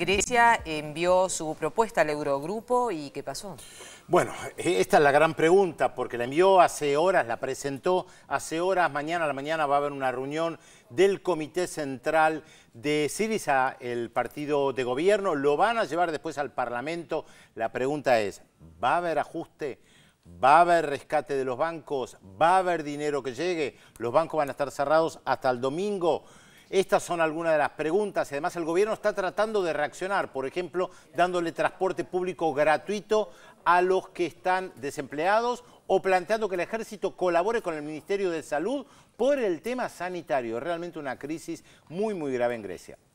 Grecia envió su propuesta al Eurogrupo y ¿qué pasó? Bueno, e-, esta es la gran pregunta porque la envió hace horas, la presentó hace horas, mañana a la mañana va a haber una reunión del Comité Central de Siriza, el partido de gobierno, lo van a llevar después al Parlamento. La pregunta es, ¿va a haber ajuste? va a haber rescate de los bancos, va a haber dinero que llegue, los bancos van a estar cerrados hasta el domingo. Estas son algunas de las preguntas y además el gobierno está tratando de reaccionar, por ejemplo, dándole transporte público gratuito a los que están desempleados o planteando que el ejército colabore con el Ministerio de Salud por el tema sanitario. Realmente una crisis muy, muy grave en Grecia.